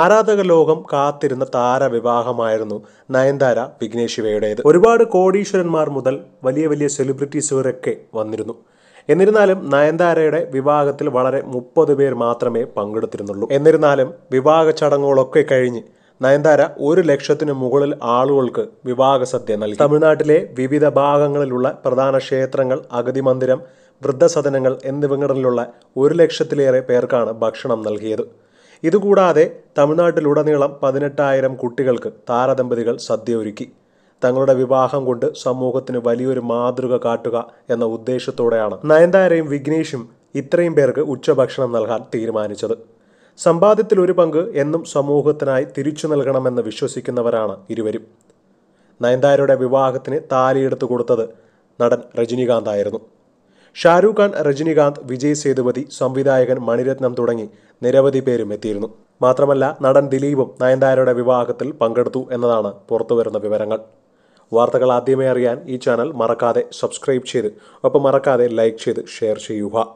ആരാധക ലോകം കാത്തിരുന്ന താരവിവാഹമായിരുന്നു നയൻതാര വിഘ്നേശിവയുടേത് ഒരുപാട് കോടീശ്വരന്മാർ മുതൽ വലിയ വലിയ സെലിബ്രിറ്റീസ് വരെയൊക്കെ വന്നിരുന്നു എന്നിരുന്നാലും നയൻതാരയുടെ വിവാഹത്തിൽ വളരെ മുപ്പത് പേർ മാത്രമേ പങ്കെടുത്തിരുന്നുള്ളൂ എന്നിരുന്നാലും വിവാഹ ചടങ്ങുകളൊക്കെ കഴിഞ്ഞ് നയൻതാര ഒരു ലക്ഷത്തിന് മുകളിൽ ആളുകൾക്ക് വിവാഹ സദ്യ നൽകി തമിഴ്നാട്ടിലെ വിവിധ ഭാഗങ്ങളിലുള്ള പ്രധാന ക്ഷേത്രങ്ങൾ അഗതി മന്ദിരം വൃദ്ധസദനങ്ങൾ എന്നിവിടങ്ങളിലുള്ള ഒരു ലക്ഷത്തിലേറെ പേർക്കാണ് ഭക്ഷണം നൽകിയത് ഇതുകൂടാതെ തമിഴ്നാട്ടിലുടനീളം പതിനെട്ടായിരം കുട്ടികൾക്ക് താരദമ്പതികൾ സദ്യ ഒരുക്കി തങ്ങളുടെ വിവാഹം കൊണ്ട് സമൂഹത്തിന് വലിയൊരു മാതൃക കാട്ടുക എന്ന ഉദ്ദേശത്തോടെയാണ് നയൻതാരയും വിഘ്നേഷും ഇത്രയും പേർക്ക് ഉച്ചഭക്ഷണം നൽകാൻ തീരുമാനിച്ചത് സമ്പാദ്യത്തിൽ ഒരു പങ്ക് എന്നും സമൂഹത്തിനായി തിരിച്ചു നൽകണമെന്ന് വിശ്വസിക്കുന്നവരാണ് ഇരുവരും നയൻതാരയുടെ വിവാഹത്തിന് താലിയെടുത്തു കൊടുത്തത് നടൻ രജനീകാന്ത് ആയിരുന്നു ഷാരൂഖ് ഖാൻ രജനീകാന്ത് വിജയ് സേതുപതി സംവിധായകൻ മണിരത്നം തുടങ്ങി നിരവധി പേരും എത്തിയിരുന്നു മാത്രമല്ല നടൻ ദിലീപും നയൻതാരയുടെ വിവാഹത്തിൽ പങ്കെടുത്തു എന്നതാണ് പുറത്തുവരുന്ന വിവരങ്ങൾ വാർത്തകൾ ആദ്യമേ അറിയാൻ ഈ ചാനൽ മറക്കാതെ സബ്സ്ക്രൈബ് ചെയ്ത് ഒപ്പം മറക്കാതെ ലൈക്ക് ചെയ്ത് ഷെയർ ചെയ്യുക